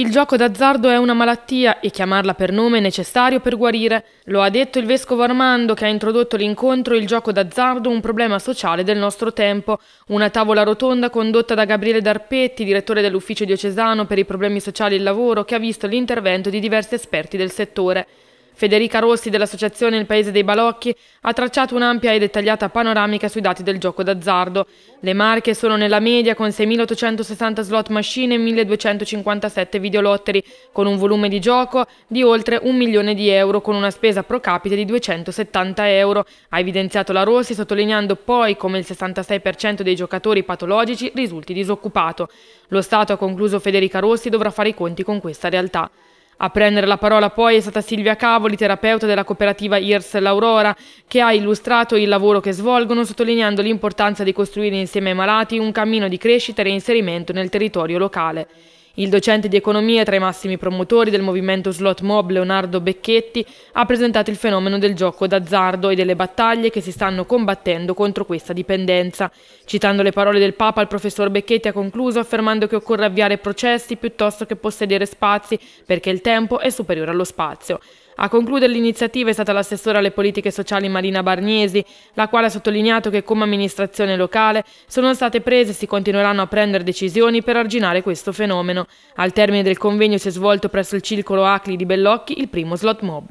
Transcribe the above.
Il gioco d'azzardo è una malattia e chiamarla per nome è necessario per guarire. Lo ha detto il vescovo Armando che ha introdotto l'incontro Il gioco d'azzardo, un problema sociale del nostro tempo. Una tavola rotonda condotta da Gabriele D'Arpetti, direttore dell'Ufficio diocesano per i problemi sociali e il lavoro, che ha visto l'intervento di diversi esperti del settore. Federica Rossi dell'associazione Il Paese dei Balocchi ha tracciato un'ampia e dettagliata panoramica sui dati del gioco d'azzardo. Le marche sono nella media con 6.860 slot machine e 1.257 videolotteri, con un volume di gioco di oltre un milione di euro con una spesa pro capite di 270 euro. Ha evidenziato la Rossi sottolineando poi come il 66% dei giocatori patologici risulti disoccupato. Lo Stato, ha concluso Federica Rossi, dovrà fare i conti con questa realtà. A prendere la parola poi è stata Silvia Cavoli, terapeuta della cooperativa IRS L'Aurora, che ha illustrato il lavoro che svolgono sottolineando l'importanza di costruire insieme ai malati un cammino di crescita e reinserimento nel territorio locale. Il docente di economia tra i massimi promotori del movimento slot mob Leonardo Becchetti ha presentato il fenomeno del gioco d'azzardo e delle battaglie che si stanno combattendo contro questa dipendenza. Citando le parole del Papa, il professor Becchetti ha concluso affermando che occorre avviare processi piuttosto che possedere spazi perché il tempo è superiore allo spazio. A concludere l'iniziativa è stata l'assessore alle politiche sociali Marina Barnesi, la quale ha sottolineato che come amministrazione locale sono state prese e si continueranno a prendere decisioni per arginare questo fenomeno. Al termine del convegno si è svolto presso il circolo Acli di Bellocchi il primo slot mob.